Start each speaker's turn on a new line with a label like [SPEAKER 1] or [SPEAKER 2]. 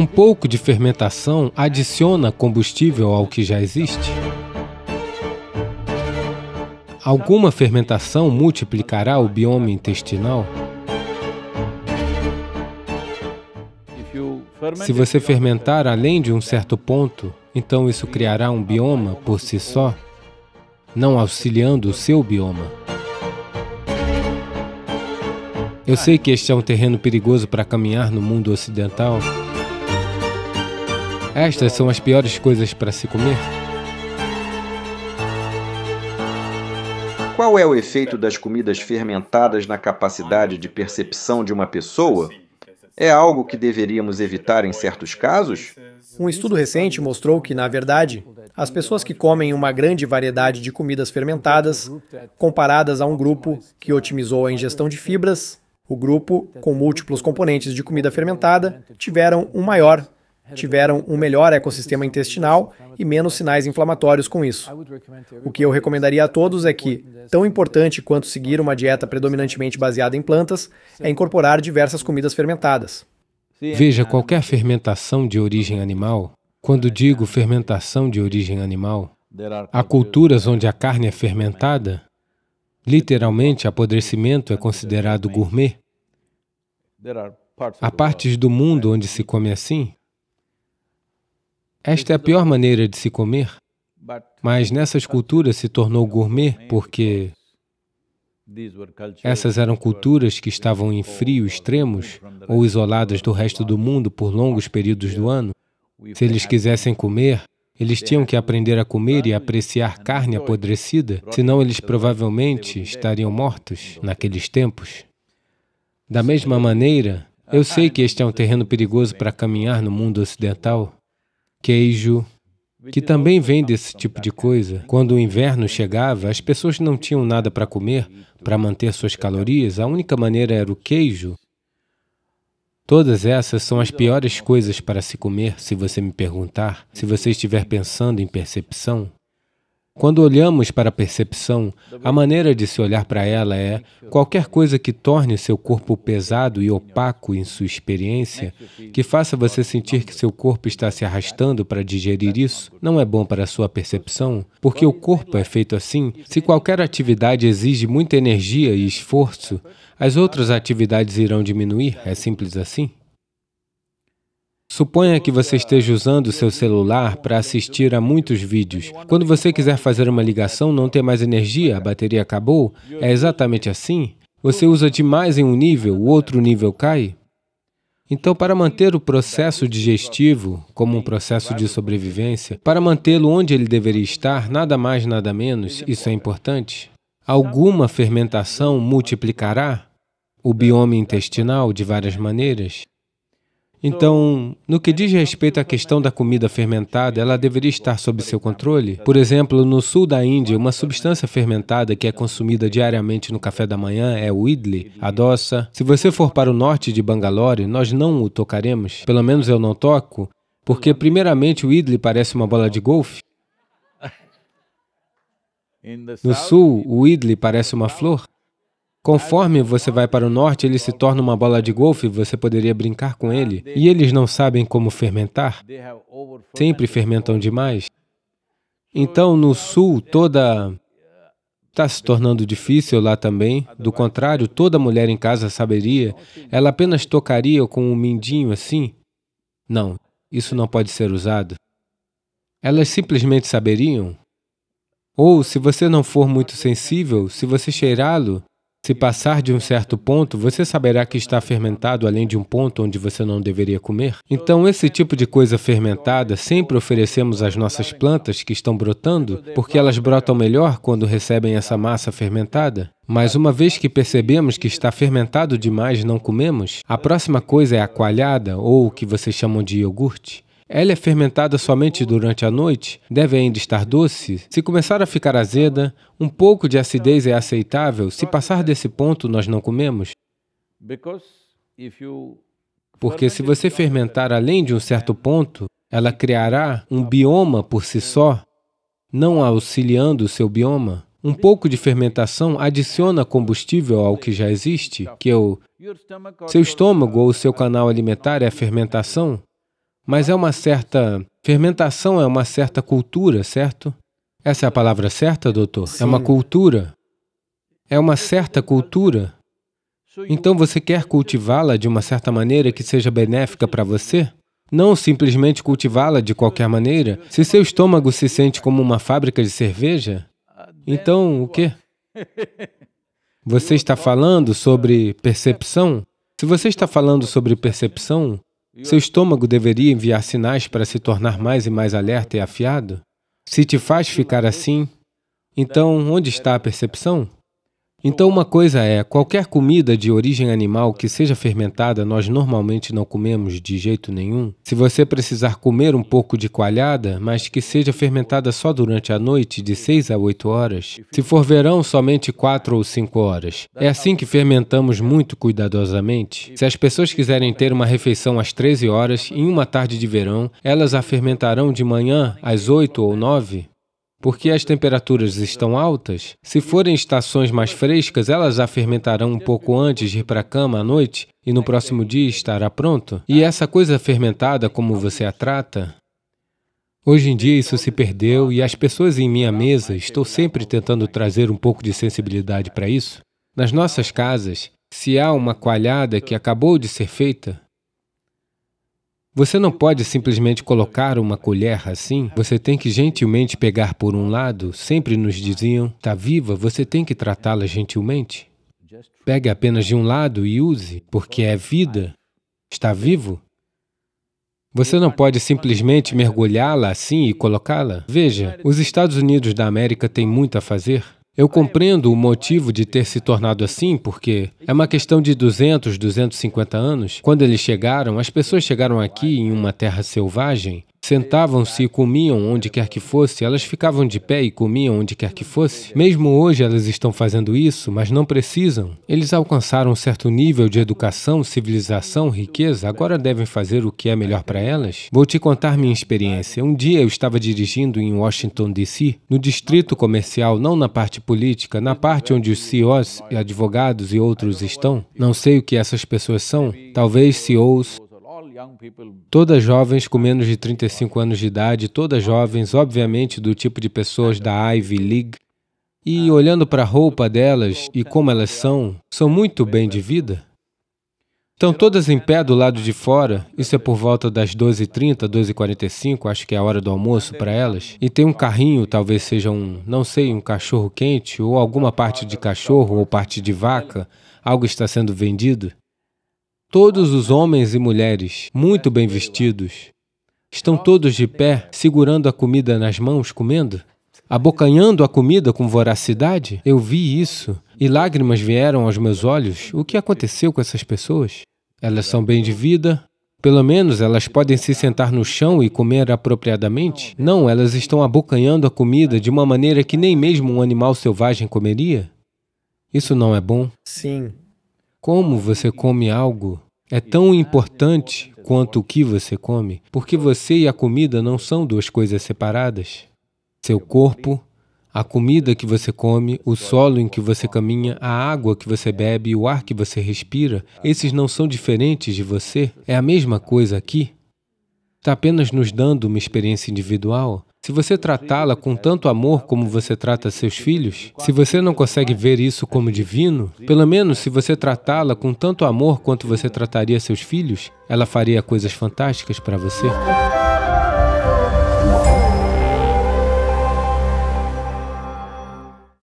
[SPEAKER 1] Um pouco de fermentação adiciona combustível ao que já existe. Alguma fermentação multiplicará o bioma intestinal? Se você fermentar além de um certo ponto, então isso criará um bioma por si só, não auxiliando o seu bioma. Eu sei que este é um terreno perigoso para caminhar no mundo ocidental. Estas são as piores coisas para se comer? Qual é o efeito das comidas fermentadas na capacidade de percepção de uma pessoa? É algo que deveríamos evitar em certos casos? Um estudo recente mostrou que, na verdade, as pessoas que comem uma grande variedade de comidas fermentadas, comparadas a um grupo que otimizou a ingestão de fibras, o grupo com múltiplos componentes de comida fermentada tiveram um maior tiveram um melhor ecossistema intestinal e menos sinais inflamatórios com isso. O que eu recomendaria a todos é que, tão importante quanto seguir uma dieta predominantemente baseada em plantas, é incorporar diversas comidas fermentadas. Veja, qualquer fermentação de origem animal, quando digo fermentação de origem animal, há culturas onde a carne é fermentada, literalmente apodrecimento é considerado gourmet. Há partes do mundo onde se come assim, esta é a pior maneira de se comer, mas nessas culturas se tornou gourmet porque essas eram culturas que estavam em frio extremos ou isoladas do resto do mundo por longos períodos do ano. Se eles quisessem comer, eles tinham que aprender a comer e apreciar carne apodrecida, senão eles provavelmente estariam mortos naqueles tempos. Da mesma maneira, eu sei que este é um terreno perigoso para caminhar no mundo ocidental queijo, que também vem desse tipo de coisa. Quando o inverno chegava, as pessoas não tinham nada para comer, para manter suas calorias, a única maneira era o queijo. Todas essas são as piores coisas para se comer, se você me perguntar, se você estiver pensando em percepção. Quando olhamos para a percepção, a maneira de se olhar para ela é qualquer coisa que torne seu corpo pesado e opaco em sua experiência, que faça você sentir que seu corpo está se arrastando para digerir isso, não é bom para sua percepção, porque o corpo é feito assim. Se qualquer atividade exige muita energia e esforço, as outras atividades irão diminuir, é simples assim. Suponha que você esteja usando o seu celular para assistir a muitos vídeos. Quando você quiser fazer uma ligação, não tem mais energia, a bateria acabou. É exatamente assim? Você usa demais em um nível, o outro nível cai? Então, para manter o processo digestivo como um processo de sobrevivência, para mantê-lo onde ele deveria estar, nada mais, nada menos, isso é importante. Alguma fermentação multiplicará o bioma intestinal de várias maneiras. Então, no que diz respeito à questão da comida fermentada, ela deveria estar sob seu controle. Por exemplo, no sul da Índia, uma substância fermentada que é consumida diariamente no café da manhã é o idli, a doça. Se você for para o norte de Bangalore, nós não o tocaremos, pelo menos eu não toco, porque primeiramente o idli parece uma bola de golfe. No sul, o idli parece uma flor. Conforme você vai para o norte, ele se torna uma bola de golfe, você poderia brincar com ele. E eles não sabem como fermentar. Sempre fermentam demais. Então, no sul, toda... Está se tornando difícil lá também. Do contrário, toda mulher em casa saberia. Ela apenas tocaria com um mindinho assim. Não, isso não pode ser usado. Elas simplesmente saberiam. Ou, se você não for muito sensível, se você cheirá-lo, se passar de um certo ponto, você saberá que está fermentado além de um ponto onde você não deveria comer. Então, esse tipo de coisa fermentada sempre oferecemos às nossas plantas que estão brotando, porque elas brotam melhor quando recebem essa massa fermentada. Mas uma vez que percebemos que está fermentado demais não comemos, a próxima coisa é a coalhada, ou o que vocês chamam de iogurte. Ela é fermentada somente durante a noite, deve ainda estar doce. Se começar a ficar azeda, um pouco de acidez é aceitável. Se passar desse ponto, nós não comemos. Porque se você fermentar além de um certo ponto, ela criará um bioma por si só, não ah. auxiliando o seu bioma. Um pouco de fermentação adiciona combustível ao que já existe, que é o seu estômago ou o seu canal alimentar é a fermentação mas é uma certa. Fermentação é uma certa cultura, certo? Essa é a palavra certa, doutor? Sim. É uma cultura. É uma certa cultura. Então você quer cultivá-la de uma certa maneira que seja benéfica para você? Não simplesmente cultivá-la de qualquer maneira. Se seu estômago se sente como uma fábrica de cerveja, então o quê? Você está falando sobre percepção? Se você está falando sobre percepção, seu estômago deveria enviar sinais para se tornar mais e mais alerta e afiado? Se te faz ficar assim, então onde está a percepção? Então, uma coisa é: qualquer comida de origem animal que seja fermentada, nós normalmente não comemos de jeito nenhum. Se você precisar comer um pouco de coalhada, mas que seja fermentada só durante a noite, de 6 a 8 horas. Se for verão, somente 4 ou 5 horas. É assim que fermentamos muito cuidadosamente. Se as pessoas quiserem ter uma refeição às 13 horas, em uma tarde de verão, elas a fermentarão de manhã às 8 ou 9 porque as temperaturas estão altas. Se forem estações mais frescas, elas já fermentarão um pouco antes de ir para a cama à noite e no próximo dia estará pronto. E essa coisa fermentada, como você a trata, Hoje em dia isso se perdeu e as pessoas em minha mesa, estou sempre tentando trazer um pouco de sensibilidade para isso. Nas nossas casas, se há uma coalhada que acabou de ser feita, você não pode simplesmente colocar uma colher assim. Você tem que gentilmente pegar por um lado. Sempre nos diziam, está viva, você tem que tratá-la gentilmente. Pegue apenas de um lado e use, porque é vida. Está vivo? Você não pode simplesmente mergulhá-la assim e colocá-la. Veja, os Estados Unidos da América têm muito a fazer. Eu compreendo o motivo de ter se tornado assim, porque é uma questão de 200, 250 anos. Quando eles chegaram, as pessoas chegaram aqui em uma terra selvagem Sentavam-se e comiam onde quer que fosse, elas ficavam de pé e comiam onde quer que fosse. Mesmo hoje elas estão fazendo isso, mas não precisam. Eles alcançaram um certo nível de educação, civilização, riqueza, agora devem fazer o que é melhor para elas. Vou te contar minha experiência. Um dia eu estava dirigindo em Washington, D.C., no distrito comercial, não na parte política, na parte onde os CEOs, advogados e outros estão. Não sei o que essas pessoas são, talvez CEOs, Todas jovens com menos de 35 anos de idade, todas jovens, obviamente, do tipo de pessoas da Ivy League. E olhando para a roupa delas e como elas são, são muito bem de vida. Estão todas em pé do lado de fora, isso é por volta das 12h30, 12h45, acho que é a hora do almoço para elas. E tem um carrinho, talvez seja um, não sei, um cachorro quente ou alguma parte de cachorro ou parte de vaca, algo está sendo vendido. Todos os homens e mulheres, muito bem vestidos, estão todos de pé, segurando a comida nas mãos, comendo, abocanhando a comida com voracidade. Eu vi isso e lágrimas vieram aos meus olhos. O que aconteceu com essas pessoas? Elas são bem de vida, pelo menos elas podem se sentar no chão e comer apropriadamente? Não, elas estão abocanhando a comida de uma maneira que nem mesmo um animal selvagem comeria? Isso não é bom? Sim. Como você come algo é tão importante quanto o que você come, porque você e a comida não são duas coisas separadas. Seu corpo, a comida que você come, o solo em que você caminha, a água que você bebe, o ar que você respira, esses não são diferentes de você. É a mesma coisa aqui. Está apenas nos dando uma experiência individual se você tratá-la com tanto amor como você trata seus filhos, se você não consegue ver isso como divino, pelo menos se você tratá-la com tanto amor quanto você trataria seus filhos, ela faria coisas fantásticas para você.